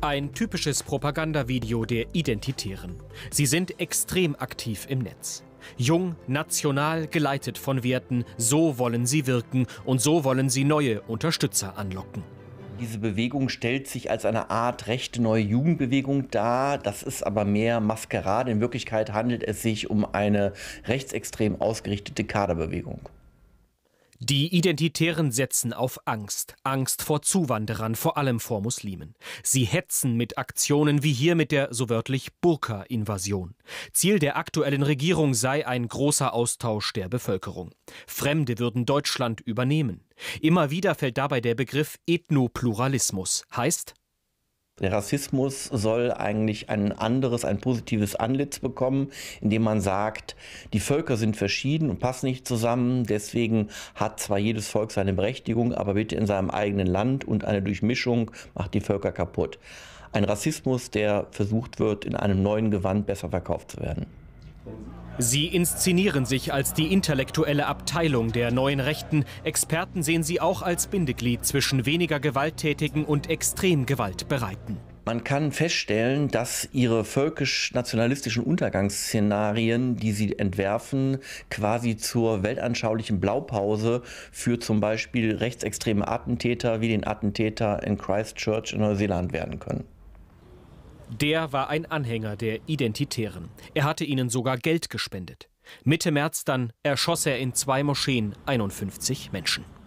Ein typisches Propagandavideo der Identitären. Sie sind extrem aktiv im Netz. Jung, national, geleitet von Werten, so wollen sie wirken und so wollen sie neue Unterstützer anlocken. Diese Bewegung stellt sich als eine Art rechte neue Jugendbewegung dar. Das ist aber mehr Maskerade. In Wirklichkeit handelt es sich um eine rechtsextrem ausgerichtete Kaderbewegung. Die Identitären setzen auf Angst, Angst vor Zuwanderern, vor allem vor Muslimen. Sie hetzen mit Aktionen wie hier mit der so wörtlich Burka-Invasion. Ziel der aktuellen Regierung sei ein großer Austausch der Bevölkerung. Fremde würden Deutschland übernehmen. Immer wieder fällt dabei der Begriff Ethnopluralismus, heißt der Rassismus soll eigentlich ein anderes, ein positives Anlitz bekommen, indem man sagt, die Völker sind verschieden und passen nicht zusammen. Deswegen hat zwar jedes Volk seine Berechtigung, aber bitte in seinem eigenen Land und eine Durchmischung macht die Völker kaputt. Ein Rassismus, der versucht wird, in einem neuen Gewand besser verkauft zu werden. Sie inszenieren sich als die intellektuelle Abteilung der neuen Rechten. Experten sehen sie auch als Bindeglied zwischen weniger gewalttätigen und extrem gewaltbereiten. Man kann feststellen, dass ihre völkisch-nationalistischen Untergangsszenarien, die sie entwerfen, quasi zur weltanschaulichen Blaupause für zum Beispiel rechtsextreme Attentäter wie den Attentäter in Christchurch in Neuseeland werden können. Der war ein Anhänger der Identitären. Er hatte ihnen sogar Geld gespendet. Mitte März dann erschoss er in zwei Moscheen 51 Menschen.